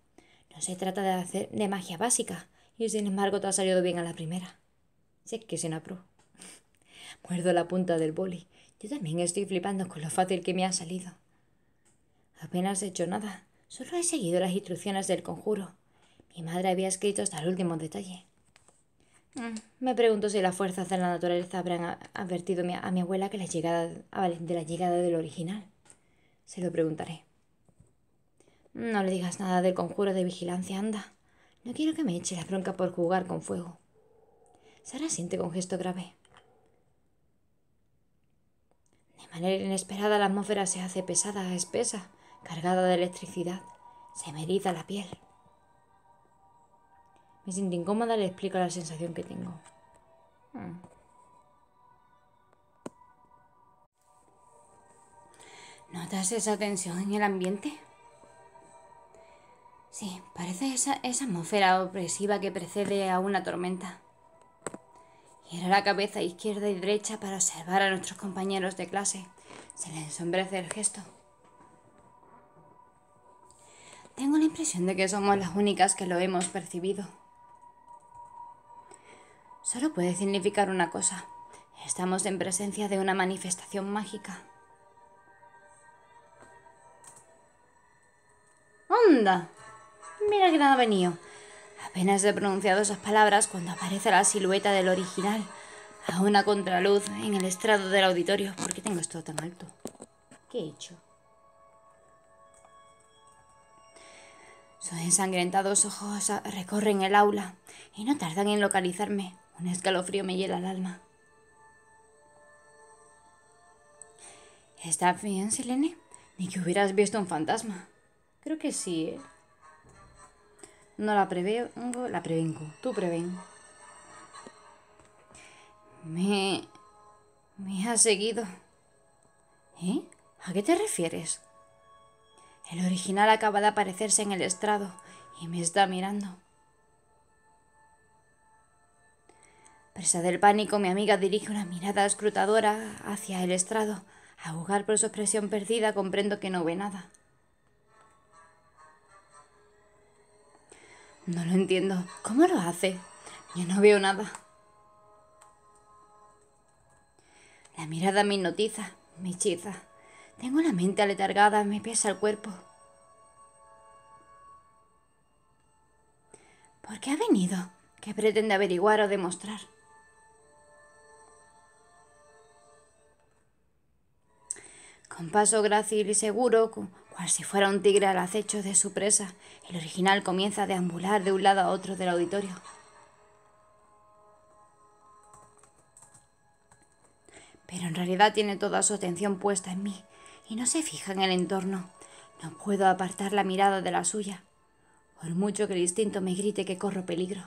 No se trata de hacer de magia básica, y sin embargo te ha salido bien a la primera. Sé que es una pro. Muerdo la punta del boli yo también estoy flipando con lo fácil que me ha salido. Apenas he hecho nada, solo he seguido las instrucciones del conjuro. Mi madre había escrito hasta el último detalle. Mm, me pregunto si las fuerzas de la naturaleza habrán advertido a mi abuela que la llegada, ah, de la llegada del original. Se lo preguntaré. No le digas nada del conjuro de vigilancia, anda. No quiero que me eche la bronca por jugar con fuego. Sara siente con gesto grave. De manera inesperada la atmósfera se hace pesada, espesa, cargada de electricidad. Se me eriza la piel. Me siento incómoda, le explico la sensación que tengo. Hmm. ¿Notas esa tensión en el ambiente? Sí, parece esa atmósfera opresiva que precede a una tormenta. Gira la cabeza izquierda y derecha para observar a nuestros compañeros de clase. Se le ensombrece el gesto. Tengo la impresión de que somos las únicas que lo hemos percibido. Solo puede significar una cosa. Estamos en presencia de una manifestación mágica. ¡Onda! Mira que nada ha venido. Apenas he pronunciado esas palabras cuando aparece la silueta del original, a una contraluz en el estrado del auditorio. ¿Por qué tengo esto tan alto? ¿Qué he hecho? Sus ensangrentados ojos ah, recorren el aula y no tardan en localizarme. Un escalofrío me hiela el alma. ¿Estás bien, Selene? Ni que hubieras visto un fantasma. Creo que sí, ¿eh? No la prevengo, la prevengo. Tú prevengo. Me... Me ha seguido. ¿Eh? ¿A qué te refieres? El original acaba de aparecerse en el estrado y me está mirando. Presa del pánico, mi amiga dirige una mirada escrutadora hacia el estrado. A jugar por su expresión perdida comprendo que no ve nada. No lo entiendo. ¿Cómo lo hace? Yo no veo nada. La mirada me hipnotiza, me hechiza. Tengo la mente aletargada, me pesa el cuerpo. ¿Por qué ha venido? ¿Qué pretende averiguar o demostrar? Con paso grácil y seguro, cual si fuera un tigre al acecho de su presa, el original comienza a deambular de un lado a otro del auditorio. Pero en realidad tiene toda su atención puesta en mí y no se fija en el entorno. No puedo apartar la mirada de la suya, por mucho que el instinto me grite que corro peligro.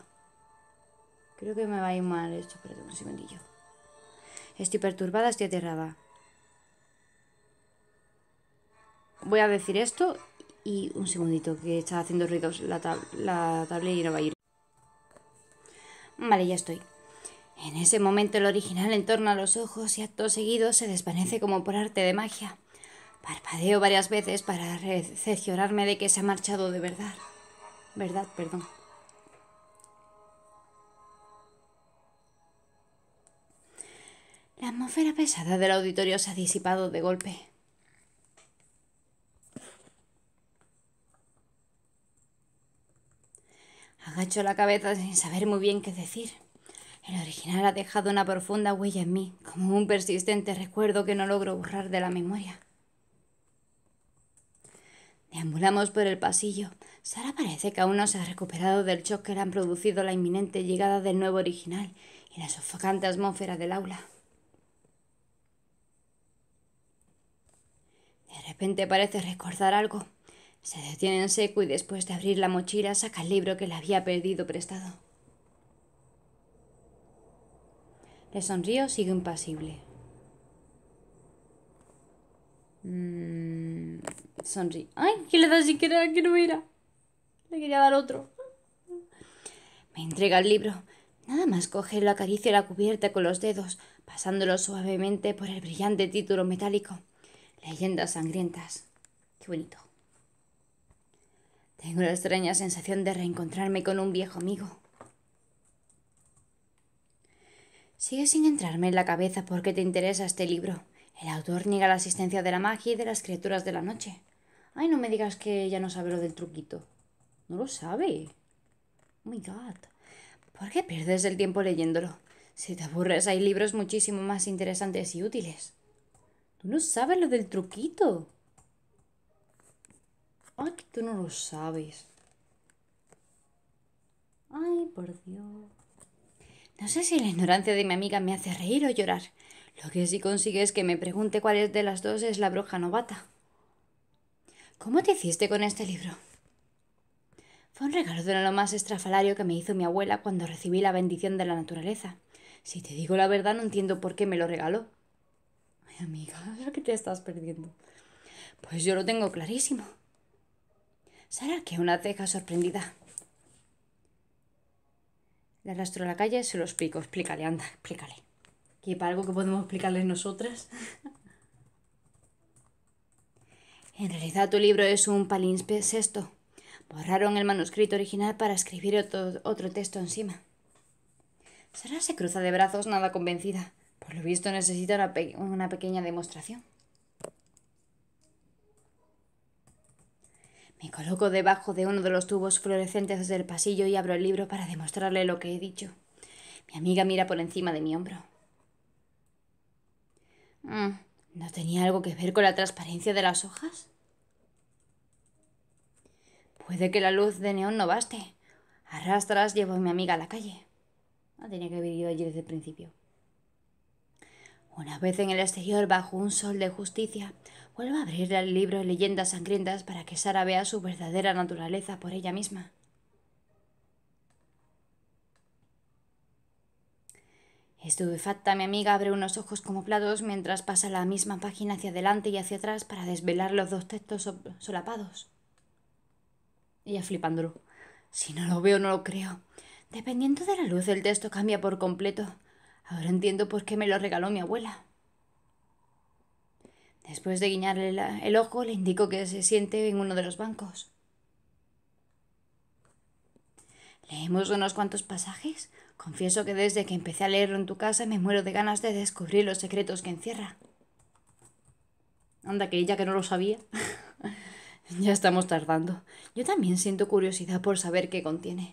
Creo que me va a ir mal esto, perdón un segundillo. Estoy perturbada, estoy aterrada. voy a decir esto y un segundito que está haciendo ruidos la, la tabla y no va a ir. Vale, ya estoy. En ese momento el original entorna los ojos y acto seguido se desvanece como por arte de magia. Parpadeo varias veces para cerciorarme de que se ha marchado de verdad. Verdad, perdón. La atmósfera pesada del auditorio se ha disipado de golpe. Agacho la cabeza sin saber muy bien qué decir. El original ha dejado una profunda huella en mí, como un persistente recuerdo que no logro borrar de la memoria. Deambulamos por el pasillo. Sara parece que aún no se ha recuperado del shock que le han producido la inminente llegada del nuevo original y la sofocante atmósfera del aula. De repente parece recordar algo. Se detiene en seco y después de abrir la mochila saca el libro que le había pedido prestado. Le sonrío, sigue impasible. Mmm. sonríe. ¡Ay! ¿Qué le da si Que no Le quería dar otro. Me entrega el libro. Nada más coge lo acaricia la cubierta con los dedos, pasándolo suavemente por el brillante título metálico. Leyendas sangrientas. Qué bonito. Tengo la extraña sensación de reencontrarme con un viejo amigo. Sigue sin entrarme en la cabeza por qué te interesa este libro. El autor niega la existencia de la magia y de las criaturas de la noche. Ay, no me digas que ya no sabe lo del truquito. No lo sabe. Oh my god. ¿Por qué pierdes el tiempo leyéndolo? Si te aburres, hay libros muchísimo más interesantes y útiles. Tú no sabes lo del truquito. Ay, que tú no lo sabes. Ay, por Dios. No sé si la ignorancia de mi amiga me hace reír o llorar. Lo que sí consigue es que me pregunte cuál es de las dos es la bruja novata. ¿Cómo te hiciste con este libro? Fue un regalo de lo más estrafalario que me hizo mi abuela cuando recibí la bendición de la naturaleza. Si te digo la verdad, no entiendo por qué me lo regaló. Ay, amiga, ¿qué te estás perdiendo? Pues yo lo tengo clarísimo. Sara que una ceja sorprendida. Le arrastro a la calle, se lo explico. Explícale, anda, explícale. Que para algo que podemos explicarles nosotras. en realidad tu libro es un palimpsesto. Borraron el manuscrito original para escribir otro, texto encima. Sara se cruza de brazos nada convencida. Por lo visto necesita una pequeña demostración. Me coloco debajo de uno de los tubos fluorescentes del pasillo y abro el libro para demostrarle lo que he dicho. Mi amiga mira por encima de mi hombro. Mm, ¿No tenía algo que ver con la transparencia de las hojas? Puede que la luz de neón no baste. Arrastras llevo a mi amiga a la calle. No tenía que haber ido allí desde el principio. Una vez en el exterior, bajo un sol de justicia, Vuelvo a abrir el libro Leyendas Sangrientas para que Sara vea su verdadera naturaleza por ella misma. Estupefacta, mi amiga abre unos ojos como platos mientras pasa la misma página hacia adelante y hacia atrás para desvelar los dos textos solapados. Ella flipándolo. Si no lo veo, no lo creo. Dependiendo de la luz, el texto cambia por completo. Ahora entiendo por qué me lo regaló mi abuela. Después de guiñarle el ojo, le indicó que se siente en uno de los bancos. ¿Leemos unos cuantos pasajes. Confieso que desde que empecé a leerlo en tu casa me muero de ganas de descubrir los secretos que encierra. Anda, que ella que no lo sabía. ya estamos tardando. Yo también siento curiosidad por saber qué contiene.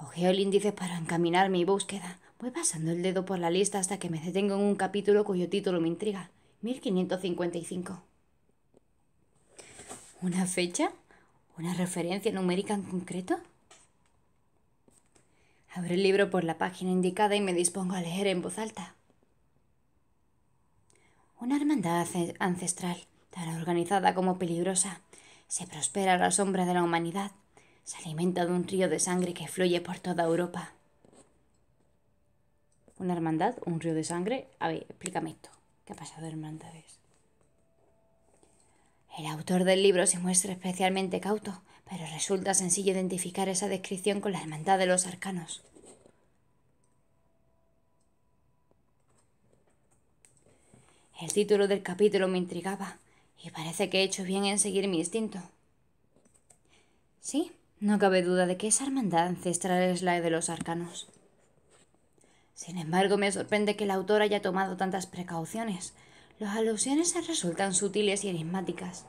Ojeo el índice para encaminar mi búsqueda. Voy pasando el dedo por la lista hasta que me detengo en un capítulo cuyo título me intriga. 1555. ¿Una fecha? ¿Una referencia numérica en concreto? Abro el libro por la página indicada y me dispongo a leer en voz alta. Una hermandad ancestral, tan organizada como peligrosa, se prospera a la sombra de la humanidad, se alimenta de un río de sangre que fluye por toda Europa. ¿Una hermandad? ¿Un río de sangre? A ver, explícame esto. ¿Qué ha pasado, hermandades? El autor del libro se muestra especialmente cauto, pero resulta sencillo identificar esa descripción con la hermandad de los arcanos. El título del capítulo me intrigaba, y parece que he hecho bien en seguir mi instinto. Sí, no cabe duda de que esa hermandad ancestral es la de los arcanos. Sin embargo, me sorprende que el autor haya tomado tantas precauciones. Las alusiones se resultan sutiles y enigmáticas.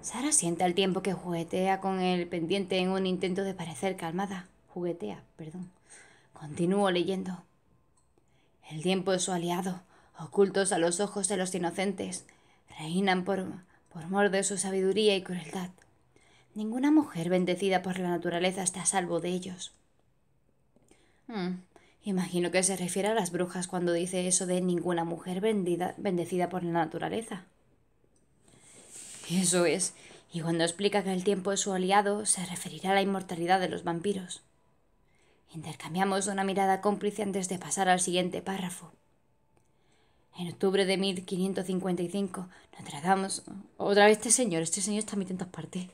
Sara siente el tiempo que juguetea con el pendiente en un intento de parecer calmada. Juguetea, perdón. Continúo leyendo. El tiempo es su aliado. Ocultos a los ojos de los inocentes, reinan por, por mor de su sabiduría y crueldad. Ninguna mujer bendecida por la naturaleza está a salvo de ellos. Mm. Imagino que se refiere a las brujas cuando dice eso de ninguna mujer bendecida por la naturaleza. Eso es. Y cuando explica que el tiempo es su aliado, se referirá a la inmortalidad de los vampiros. Intercambiamos una mirada cómplice antes de pasar al siguiente párrafo. En octubre de 1555, nos tratamos... Otra vez este señor, este señor está en mi partes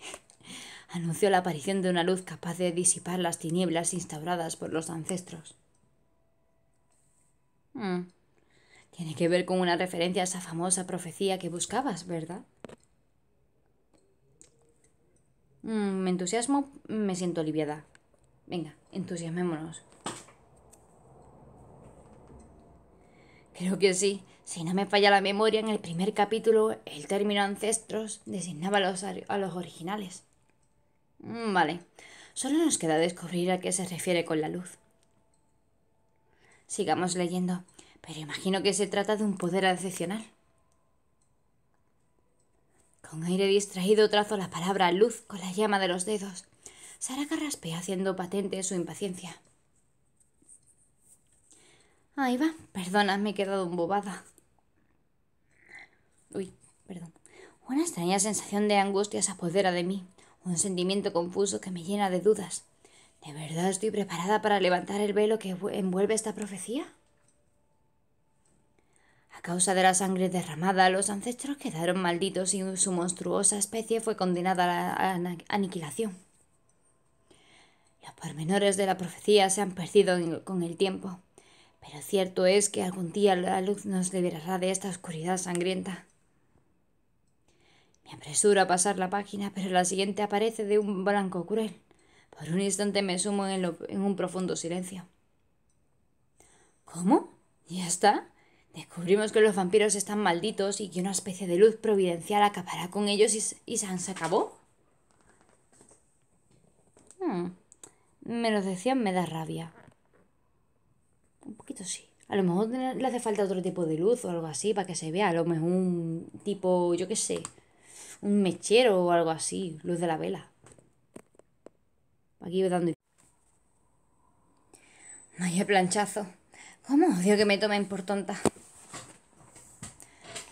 anunció la aparición de una luz capaz de disipar las tinieblas instauradas por los ancestros. Hmm. Tiene que ver con una referencia a esa famosa profecía que buscabas, ¿verdad? Hmm, me entusiasmo, me siento aliviada. Venga, entusiasmémonos. Creo que sí. Si no me falla la memoria, en el primer capítulo el término ancestros designaba los, a los originales. Mm, vale. Solo nos queda descubrir a qué se refiere con la luz. Sigamos leyendo, pero imagino que se trata de un poder excepcional. Con aire distraído trazo la palabra luz con la llama de los dedos. Sara carraspea haciendo patente su impaciencia. Ahí va, perdona, me he quedado embobada. Uy, perdón. Una extraña sensación de angustia se apodera de mí un sentimiento confuso que me llena de dudas. ¿De verdad estoy preparada para levantar el velo que envuelve esta profecía? A causa de la sangre derramada, los ancestros quedaron malditos y su monstruosa especie fue condenada a la aniquilación. Los pormenores de la profecía se han perdido con el tiempo, pero cierto es que algún día la luz nos liberará de esta oscuridad sangrienta. Me apresuro a pasar la página, pero la siguiente aparece de un blanco cruel. Por un instante me sumo en, en un profundo silencio. ¿Cómo? ¿Ya está? Descubrimos que los vampiros están malditos y que una especie de luz providencial acabará con ellos y, y se acabó. Hmm. Me lo decían, me da rabia. Un poquito sí. A lo mejor le hace falta otro tipo de luz o algo así para que se vea. A lo mejor un tipo, yo qué sé, un mechero o algo así, luz de la vela. Aquí dando... hay planchazo. ¿Cómo odio que me tomen por tonta?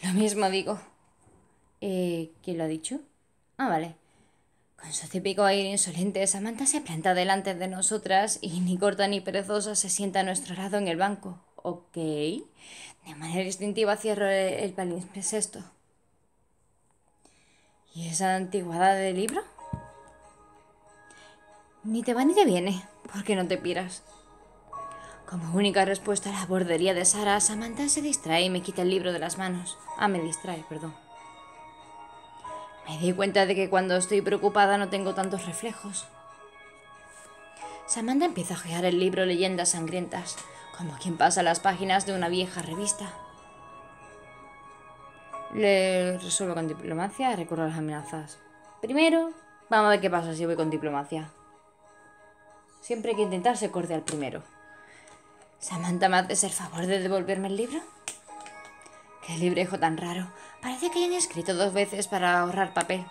Lo mismo digo. Eh, ¿Quién lo ha dicho? Ah, vale. Con su típico aire insolente, Samantha se planta delante de nosotras y ni corta ni perezosa se sienta a nuestro lado en el banco. Ok. De manera instintiva cierro el, el palimpsesto. ¿Y esa antigüedad de libro? Ni te va ni te viene, porque no te piras. Como única respuesta a la bordería de Sara, Samantha se distrae y me quita el libro de las manos. Ah, me distrae, perdón. Me di cuenta de que cuando estoy preocupada no tengo tantos reflejos. Samantha empieza a hojear el libro Leyendas Sangrientas, como quien pasa las páginas de una vieja revista. Le resuelvo con diplomacia y recurro las amenazas. Primero, vamos a ver qué pasa si voy con diplomacia. Siempre hay que intentar ser cordial primero. Samantha, ¿me haces el favor de devolverme el libro? Qué librejo tan raro. Parece que hayan escrito dos veces para ahorrar papel.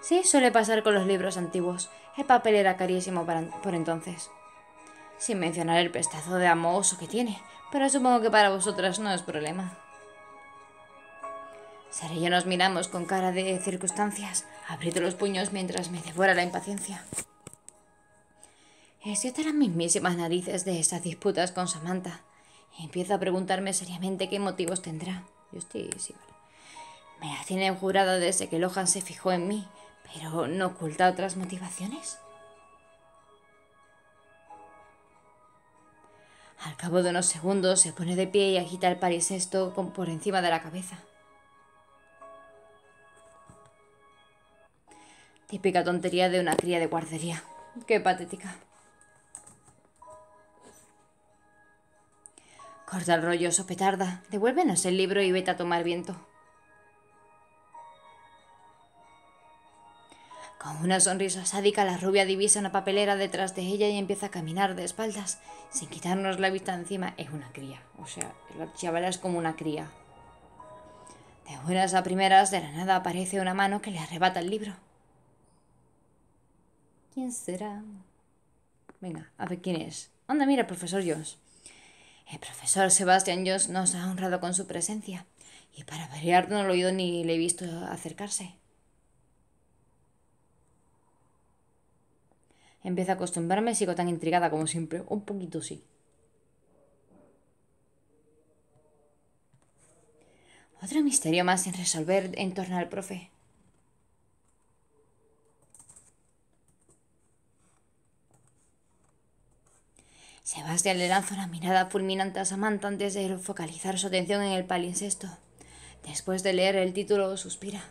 Sí, suele pasar con los libros antiguos. El papel era carísimo por entonces. Sin mencionar el pestazo de amoso que tiene, pero supongo que para vosotras no es problema. Sara y yo nos miramos con cara de circunstancias, abriendo los puños mientras me devora la impaciencia. Excepto las mismísimas narices de esas disputas con Samantha. Empiezo a preguntarme seriamente qué motivos tendrá. Yo estoy... Sí, Me la jurado jurada desde que Lohan se fijó en mí, pero ¿no oculta otras motivaciones? Al cabo de unos segundos se pone de pie y agita el parisesto por encima de la cabeza. Típica tontería de una cría de guardería. Qué patética. Corta el rollo, sopetarda. Devuélvenos el libro y vete a tomar viento. Con una sonrisa sádica, la rubia divisa una papelera detrás de ella y empieza a caminar de espaldas, sin quitarnos la vista encima. Es una cría, o sea, la chavala es como una cría. De buenas a primeras, de la nada aparece una mano que le arrebata el libro. ¿Quién será? Venga, a ver quién es. Anda, mira, profesor Jones. El profesor Sebastián Jones nos ha honrado con su presencia. Y para variar no lo he oído ni le he visto acercarse. Empiezo a acostumbrarme, sigo tan intrigada como siempre. Un poquito sí. Otro misterio más sin resolver en torno al profe. Sebastián le lanza una mirada fulminante a Samantha antes de focalizar su atención en el palincesto. Después de leer el título, suspira.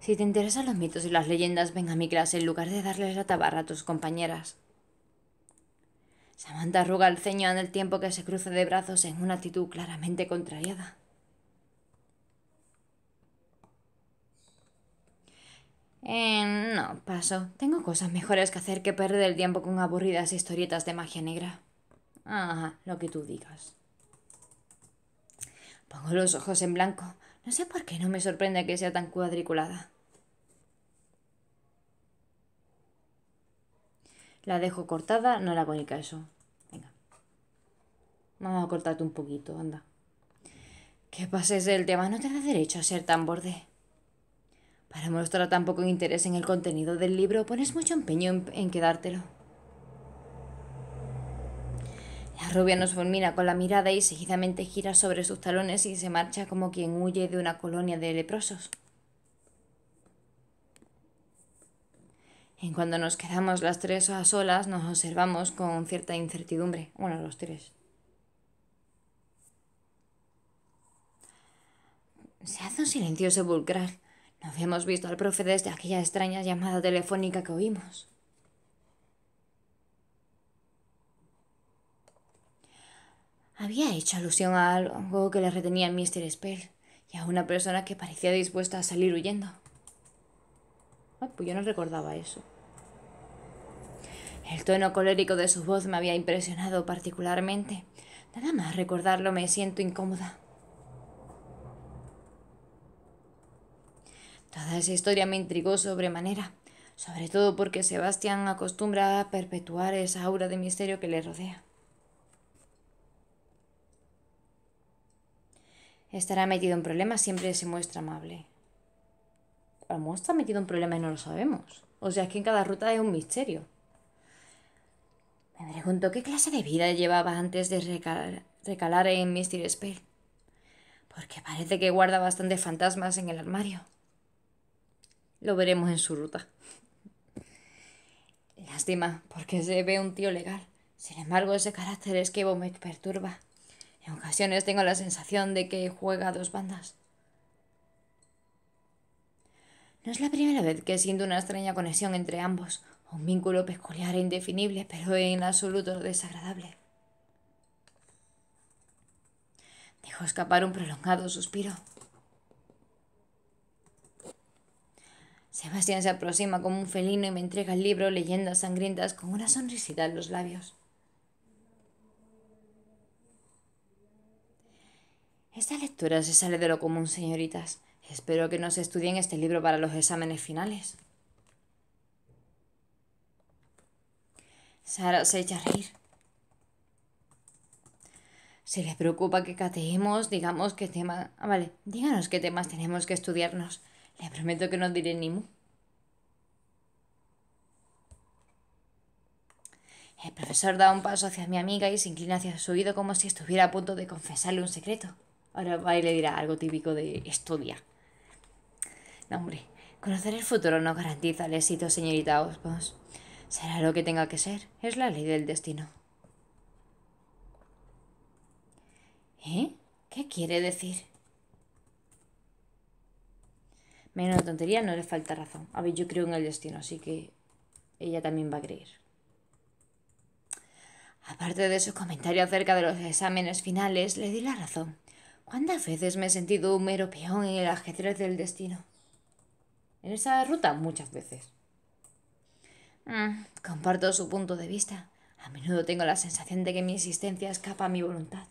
Si te interesan los mitos y las leyendas, ven a mi clase en lugar de darles la tabarra a tus compañeras. Samantha arruga el ceño en el tiempo que se cruza de brazos en una actitud claramente contrariada. Eh, no, paso. Tengo cosas mejores que hacer que perder el tiempo con aburridas historietas de magia negra. Ajá, lo que tú digas. Pongo los ojos en blanco. No sé por qué no me sorprende que sea tan cuadriculada. La dejo cortada, no la con caso. Venga. Vamos a cortarte un poquito, anda. Que pases del tema, no te da derecho a ser tan borde. Para mostrar tan poco interés en el contenido del libro, pones mucho empeño en, quedártelo. La rubia nos fulmina con la mirada y seguidamente gira sobre sus talones y se marcha como quien huye de una colonia de leprosos. En cuando nos quedamos las tres a solas, nos observamos con cierta incertidumbre. Bueno, los tres. Se hace un silencio sepulcral. No habíamos visto al profe desde aquella extraña llamada telefónica que oímos. Había hecho alusión a algo que le retenía a Mr. Spell y a una persona que parecía dispuesta a salir huyendo. pues yo no recordaba eso. El tono colérico de su voz me había impresionado particularmente. Nada más recordarlo me siento incómoda. Toda esa historia me intrigó sobremanera, sobre todo porque Sebastián acostumbra a perpetuar esa aura de misterio que le rodea. Estará metido en problemas, siempre se muestra amable. o está metido en problemas y no lo sabemos. O sea, es que en cada ruta hay un misterio. Me pregunto qué clase de vida llevaba antes de recalar, en Mystery Spell. Porque parece que guarda bastantes fantasmas en el armario. Lo veremos en su ruta. Lástima, porque se ve un tío legal. Sin embargo, ese carácter esquivo me perturba. En ocasiones tengo la sensación de que juega a dos bandas. No es la primera vez que siento una extraña conexión entre ambos, un vínculo peculiar e indefinible, pero en absoluto desagradable. Dejó escapar un prolongado suspiro. Sebastián se aproxima como un felino y me entrega el libro Leyendas Sangrientas con una sonrisita en los labios. Esta lectura se sale de lo común, señoritas. Espero que nos estudien este libro para los exámenes finales. Sara se echa a reír. Si les preocupa que cateemos, digamos qué tema... Ah, vale, díganos qué temas tenemos que estudiarnos. Te prometo que no diré ni mu. El profesor da un paso hacia mi amiga y se inclina hacia su oído como si estuviera a punto de confesarle un secreto. Ahora va y le dirá algo típico de estudia. No, hombre, conocer el futuro no garantiza el éxito, señorita Osbos. Será lo que tenga que ser. Es la ley del destino. ¿Eh? ¿Qué quiere decir? Menos tontería, no le falta razón. A ver, yo creo en el destino, así que ella también va a creer. Aparte de su comentario acerca de los exámenes finales, le di la razón. ¿Cuántas veces me he sentido un mero peón en el ajedrez del destino? En esa ruta, muchas veces. Mm, comparto su punto de vista. A menudo tengo la sensación de que mi existencia escapa a mi voluntad.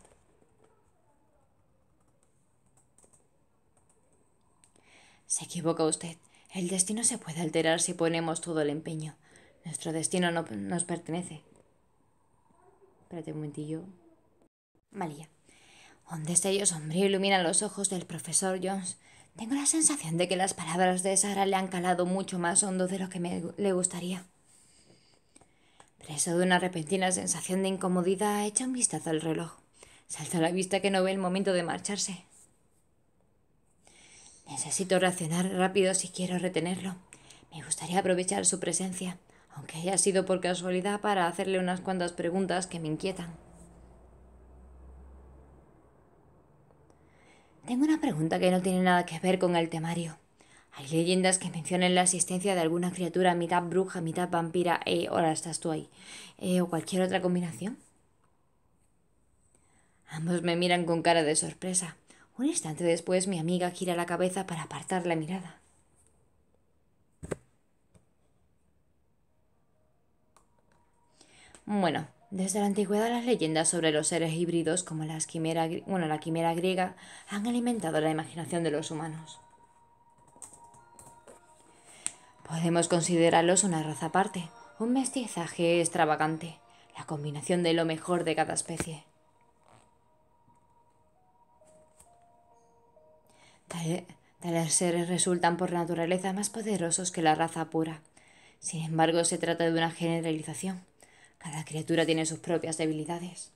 Se equivoca usted. El destino se puede alterar si ponemos todo el empeño. Nuestro destino no nos pertenece. Espérate un momentillo. María. Un destello sombrío ilumina los ojos del profesor Jones. Tengo la sensación de que las palabras de Sara le han calado mucho más hondo de lo que me, le gustaría. Preso de una repentina sensación de incomodidad, echa un vistazo al reloj. Salta a la vista que no ve el momento de marcharse. Necesito reaccionar rápido si quiero retenerlo. Me gustaría aprovechar su presencia, aunque haya sido por casualidad para hacerle unas cuantas preguntas que me inquietan. Tengo una pregunta que no tiene nada que ver con el temario. Hay leyendas que mencionen la existencia de alguna criatura mitad bruja, mitad vampira, eh, ahora estás tú ahí, eh, o cualquier otra combinación. Ambos me miran con cara de sorpresa. Un instante después mi amiga gira la cabeza para apartar la mirada. Bueno, desde la antigüedad las leyendas sobre los seres híbridos como la quimera griega han alimentado la imaginación de los humanos. Podemos considerarlos una raza aparte, un mestizaje extravagante, la combinación de lo mejor de cada especie. ¿eh? tales seres resultan por naturaleza más poderosos que la raza pura. Sin embargo, se trata de una generalización. Cada criatura tiene sus propias debilidades.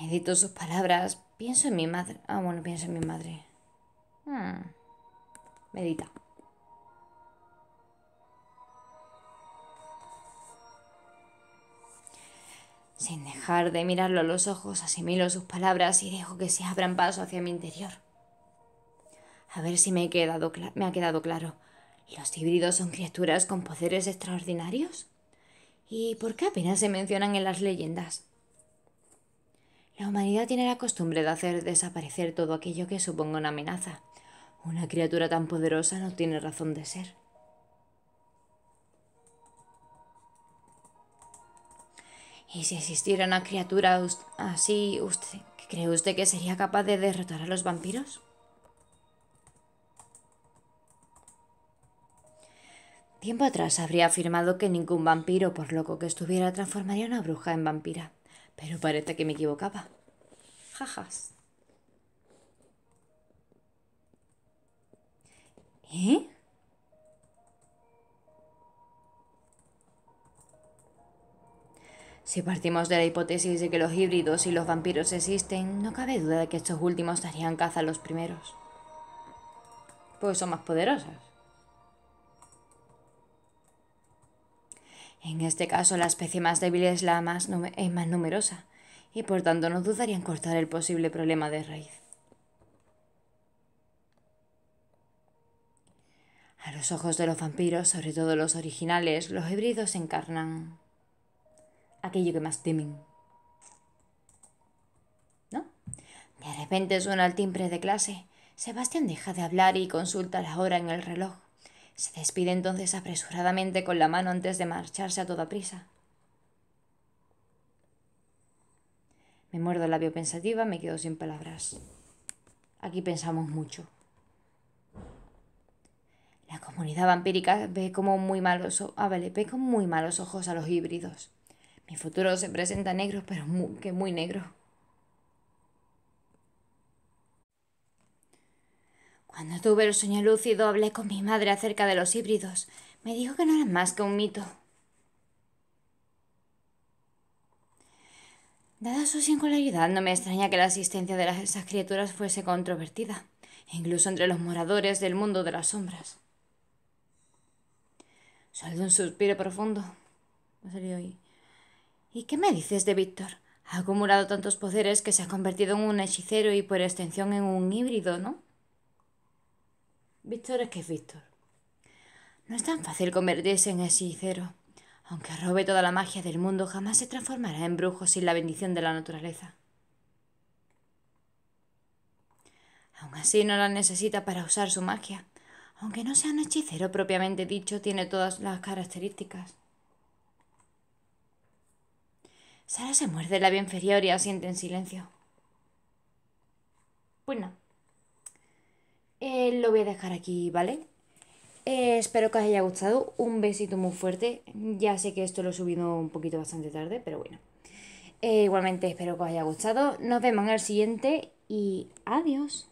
Medito sus palabras. Pienso en mi madre. Ah, bueno, pienso en mi madre. Hmm. Medita. Sin dejar de mirarlo a los ojos, asimilo sus palabras y dejo que se abran paso hacia mi interior. A ver si me, me ha quedado claro. ¿Los híbridos son criaturas con poderes extraordinarios? ¿Y por qué apenas se mencionan en las leyendas? La humanidad tiene la costumbre de hacer desaparecer todo aquello que suponga una amenaza. Una criatura tan poderosa no tiene razón de ser. Y si existiera una criatura así, usted, ¿cree usted que sería capaz de derrotar a los vampiros? Tiempo atrás habría afirmado que ningún vampiro, por loco que estuviera, transformaría una bruja en vampira. Pero parece que me equivocaba. Jajas. ¿Eh? Si partimos de la hipótesis de que los híbridos y los vampiros existen, no cabe duda de que estos últimos darían caza a los primeros. Pues son más poderosos. En este caso, la especie más débil es la más, más numerosa, y por tanto no dudarían en cortar el posible problema de raíz. A los ojos de los vampiros, sobre todo los originales, los híbridos se encarnan aquello que más temen. ¿No? De repente suena el timbre de clase. Sebastián deja de hablar y consulta la hora en el reloj. Se despide entonces apresuradamente con la mano antes de marcharse a toda prisa. Me muerdo el labio pensativa, me quedo sin palabras. Aquí pensamos mucho. La comunidad vampírica ve como muy malos, ah, con muy malos ojos a los híbridos. Mi futuro se presenta negro, pero que muy negro. Cuando tuve el sueño lúcido hablé con mi madre acerca de los híbridos. Me dijo que no eran más que un mito. Dada su singularidad, no me extraña que la existencia de esas criaturas fuese controvertida, incluso entre los moradores del mundo de las sombras. Salió un suspiro profundo. Ha salió ahí. ¿Y qué me dices de Víctor? Ha acumulado tantos poderes que se ha convertido en un hechicero y por extensión en un híbrido, ¿no? Víctor es que es Víctor. No es tan fácil convertirse en hechicero. Aunque robe toda la magia del mundo, jamás se transformará en brujo sin la bendición de la naturaleza. Aún así no la necesita para usar su magia. Aunque no sea un hechicero propiamente dicho, tiene todas las características. Sara se muerde el labio inferior y asiente en silencio. Bueno, eh, lo voy a dejar aquí, ¿vale? Eh, espero que os haya gustado. Un besito muy fuerte. Ya sé que esto lo he subido un poquito bastante tarde, pero bueno. Eh, igualmente espero que os haya gustado. Nos vemos en el siguiente y adiós.